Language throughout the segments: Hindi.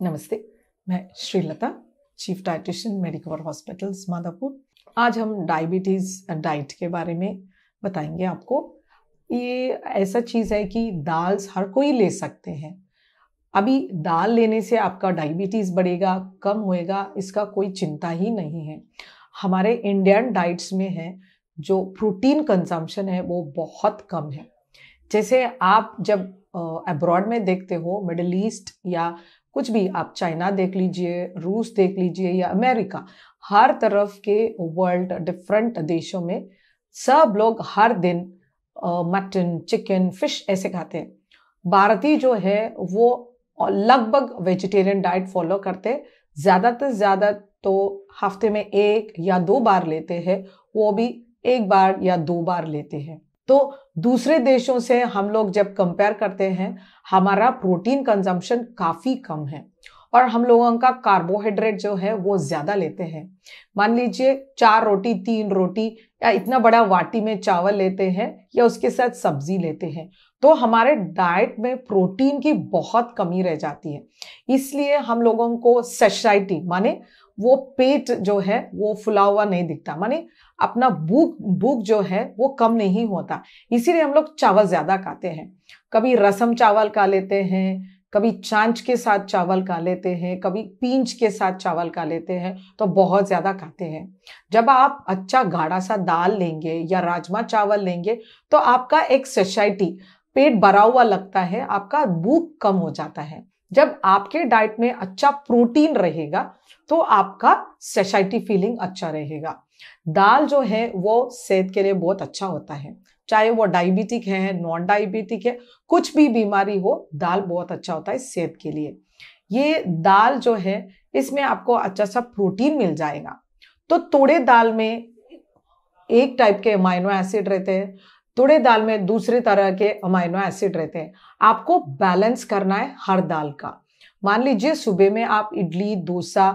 नमस्ते मैं Srilatha chief dietitian Medicover hospitals Madhapur आज हम डायबिटीज़ डाइट के बारे में बताएंगे आपको ये ऐसा चीज़ है कि दाल्स हर कोई ले सकते हैं अभी दाल लेने से आपका डायबिटीज़ बढ़ेगा कम होएगा इसका कोई चिंता ही नहीं है हमारे इंडियन डाइट्स में है जो प्रोटीन कंजम्पशन है वो बहुत कम है जैसे आप जब अब्रॉड में देखते हो मिडल ईस्ट या कुछ भी आप चाइना देख लीजिए रूस देख लीजिए या अमेरिका हर तरफ के वर्ल्ड डिफरेंट देशों में सब लोग हर दिन मटन चिकन फिश ऐसे खाते हैं भारतीय जो है वो लगभग वेजिटेरियन डाइट फॉलो करते ज़्यादा से ज़्यादा तो हफ्ते में एक या दो बार लेते हैं वो भी एक बार या दो बार लेते हैं तो दूसरे देशों से हम लोग जब कंपेयर करते हैं हमारा प्रोटीन कंजम्पशन काफ़ी कम है और हम लोगों का कार्बोहाइड्रेट जो है वो ज़्यादा लेते हैं मान लीजिए चार रोटी तीन रोटी या इतना बड़ा वाटी में चावल लेते हैं या उसके साथ सब्जी लेते हैं तो हमारे डाइट में प्रोटीन की बहुत कमी रह जाती है इसलिए हम लोगों को सोसाइटी माने वो पेट जो है वो फुला हुआ नहीं दिखता माने अपना भूख भूख जो है वो कम नहीं होता इसीलिए हम लोग चावल ज़्यादा खाते हैं कभी रसम चावल खा लेते हैं कभी चांच के साथ चावल खा लेते हैं कभी पींच के साथ चावल खा लेते हैं तो बहुत ज़्यादा खाते हैं जब आप अच्छा गाढ़ा सा दाल लेंगे या राजमा चावल लेंगे तो आपका एक सोसाइटी पेट भरा हुआ लगता है आपका भूख कम हो जाता है जब आपके डाइट में अच्छा प्रोटीन रहेगा तो आपका सेशाइटी फीलिंग अच्छा रहेगा दाल जो है वो सेहत के लिए बहुत अच्छा होता है चाहे वो डायबिटिक है नॉन डायबिटिक है कुछ भी बीमारी हो दाल बहुत अच्छा होता है सेहत के लिए ये दाल जो है इसमें आपको अच्छा सा प्रोटीन मिल जाएगा तो तोड़े दाल में एक टाइप के अमाइनो एसिड रहते हैं थोड़े दाल में दूसरे तरह के अमाइनो एसिड रहते हैं आपको बैलेंस करना है हर दाल का मान लीजिए सुबह में आप इडली डोसा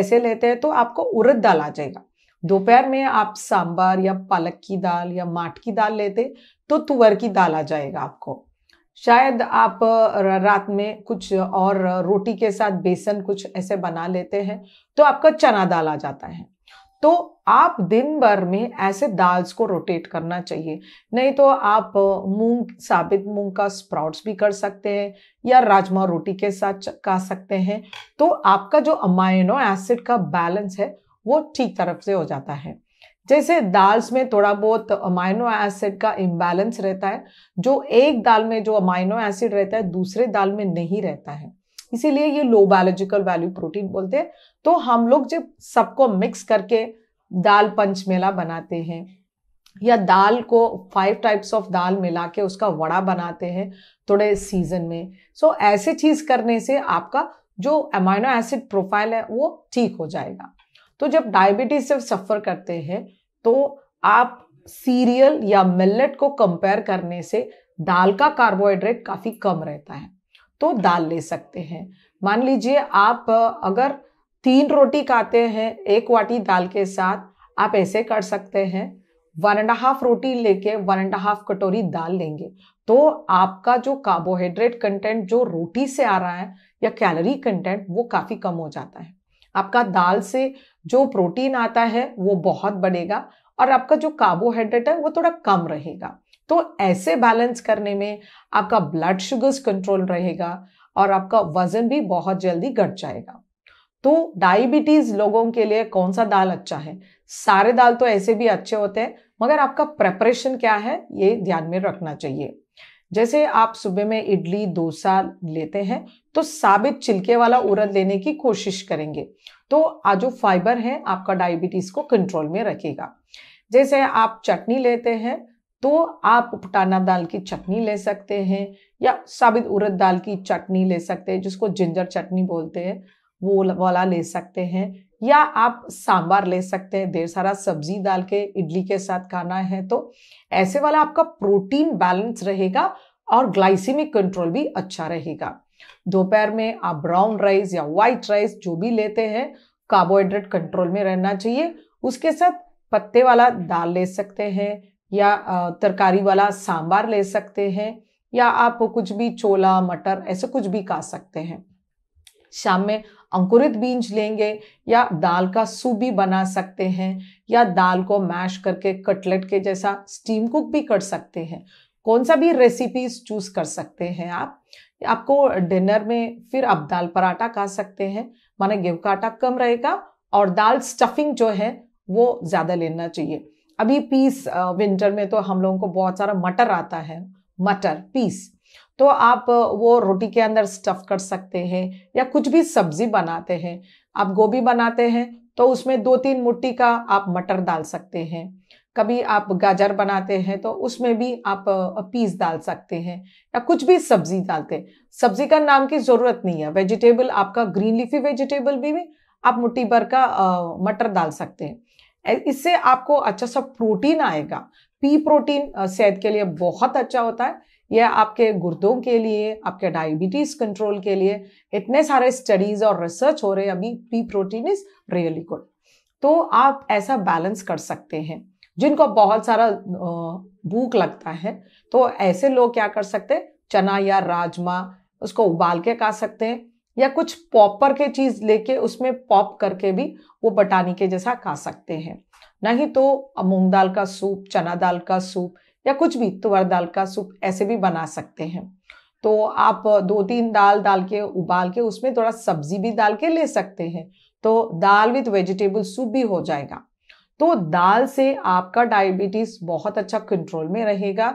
ऐसे लेते हैं तो आपको उड़द दाल आ जाएगा दोपहर में आप सांबर या पालक की दाल या माठ की दाल लेते तो तुअर की दाल आ जाएगा आपको शायद आप रात में कुछ और रोटी के साथ बेसन कुछ ऐसे बना लेते हैं तो आपका चना दाल आ जाता है तो आप दिन भर में ऐसे दाल्स को रोटेट करना चाहिए नहीं तो आप मूंग साबित मूंग का स्प्राउट्स भी कर सकते हैं या राजमा रोटी के साथ खा सकते हैं तो आपका जो अमाइनो एसिड का बैलेंस है वो ठीक तरफ से हो जाता है जैसे दाल्स में थोड़ा बहुत अमाइनो एसिड का इम्बैलेंस रहता है जो एक दाल में जो अमाइनो एसिड रहता है दूसरे दाल में नहीं रहता है इसीलिए ये लो बायोलॉजिकल वैल्यू प्रोटीन बोलते हैं तो हम लोग जब सबको मिक्स करके दाल पंच मेला बनाते हैं या दाल को फाइव टाइप्स ऑफ दाल मिला के उसका वड़ा बनाते हैं थोड़े सीजन में सो so, ऐसे चीज़ करने से आपका जो अमाइनो एसिड प्रोफाइल है वो ठीक हो जाएगा तो जब डायबिटीज से सफ़र करते हैं तो आप सीरियल या मिलेट को कंपेयर करने से दाल का कार्बोहाइड्रेट काफ़ी कम रहता है तो दाल ले सकते हैं मान लीजिए आप अगर तीन रोटी खाते हैं एक वाटी दाल के साथ आप ऐसे कर सकते हैं वन एंड हाफ रोटी लेके वन एंड हाफ कटोरी दाल लेंगे तो आपका जो कार्बोहाइड्रेट कंटेंट जो रोटी से आ रहा है या कैलोरी कंटेंट वो काफ़ी कम हो जाता है आपका दाल से जो प्रोटीन आता है वो बहुत बढ़ेगा और आपका जो कार्बोहाइड्रेट है वो थोड़ा कम रहेगा तो ऐसे बैलेंस करने में आपका ब्लड शुगर्स कंट्रोल रहेगा और आपका वजन भी बहुत जल्दी घट जाएगा तो डायबिटीज लोगों के लिए कौन सा दाल अच्छा है सारे दाल तो ऐसे भी अच्छे होते हैं मगर आपका प्रेपरेशन क्या है ये ध्यान में रखना चाहिए जैसे आप सुबह में इडली डोसा लेते हैं तो साबित छिलके वाला उड़द लेने की कोशिश करेंगे तो आज जो फाइबर है आपका डायबिटीज को कंट्रोल में रखेगा जैसे आप चटनी लेते हैं तो आप पुटाना दाल की चटनी ले सकते हैं या साबित उड़द दाल की चटनी ले सकते हैं जिसको जिंजर चटनी बोलते हैं वो वाला ले सकते हैं या आप सांबार ले सकते हैं ढेर सारा सब्जी डाल के इडली के साथ खाना है तो ऐसे वाला आपका प्रोटीन बैलेंस रहेगा और ग्लाइसिमिक कंट्रोल भी अच्छा रहेगा दोपहर में आप ब्राउन राइस या व्हाइट राइस जो भी लेते हैं कार्बोहाइड्रेट कंट्रोल में रहना चाहिए उसके साथ पत्ते वाला दाल ले सकते हैं या तरकारी वाला सांबार ले सकते हैं या आप कुछ भी छोला मटर ऐसे कुछ भी खा सकते हैं शाम में अंकुरित बीज लेंगे या दाल का सूप भी बना सकते हैं या दाल को मैश करके कटलेट के जैसा स्टीम कुक भी कर सकते हैं कौन सा भी रेसिपीज चूज कर सकते हैं आप आपको डिनर में फिर आप दाल पराठा खा सकते हैं माना गेहूं का आटा कम रहेगा और दाल स्टफिंग जो है वो ज़्यादा लेना चाहिए अभी पीस विंटर में तो हम लोगों को बहुत सारा मटर आता है मटर पीस तो आप वो रोटी के अंदर स्टफ कर सकते हैं या कुछ भी सब्जी बनाते हैं आप गोभी बनाते हैं तो उसमें दो तीन मुट्टी का आप मटर डाल सकते हैं कभी आप गाजर बनाते हैं तो उसमें भी आप पीस डाल सकते हैं या कुछ भी सब्जी डालते हैं सब्जी का नाम की ज़रूरत नहीं है वेजिटेबल आपका ग्रीन लीफी वेजिटेबल भी, भी आप मुट्टी भर का मटर डाल सकते हैं इससे आपको अच्छा सा प्रोटीन आएगा पी प्रोटीन सेहत के लिए बहुत अच्छा होता है यह आपके गुर्दों के लिए आपके डायबिटीज कंट्रोल के लिए इतने सारे स्टडीज और रिसर्च हो रहे हैं अभी pea protein is really good तो आप ऐसा बैलेंस कर सकते हैं जिनको बहुत सारा भूख लगता है तो ऐसे लोग क्या कर सकते हैं चना या राजमा उसको उबाल के खा सकते हैं या कुछ पॉपर के चीज लेके उसमें पॉप करके भी वो बटानी के जैसा खा सकते हैं नहीं तो मूंग दाल का सूप चना दाल का सूप या कुछ भी तुअर दाल का सूप ऐसे भी बना सकते हैं तो आप दो तीन दाल डाल के उबाल के उसमें थोड़ा सब्जी भी डाल के ले सकते हैं तो दाल विथ वेजिटेबल सूप भी हो जाएगा तो दाल से आपका डायबिटीज़ बहुत अच्छा कंट्रोल में रहेगा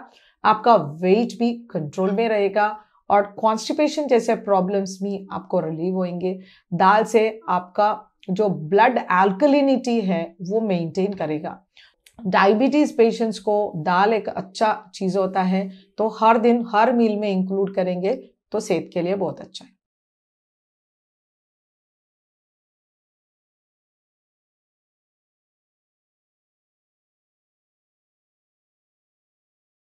आपका वेट भी कंट्रोल में रहेगा और कॉन्स्टिपेशन जैसे प्रॉब्लम्स भी आपको रिलीव होंगे दाल से आपका जो ब्लड एल्कलिनिटी है वो मेंटेन करेगा डायबिटीज़ पेशेंट्स को दाल एक अच्छा चीज़ होता है तो हर दिन हर मील में इंक्लूड करेंगे तो सेहत के लिए बहुत अच्छा है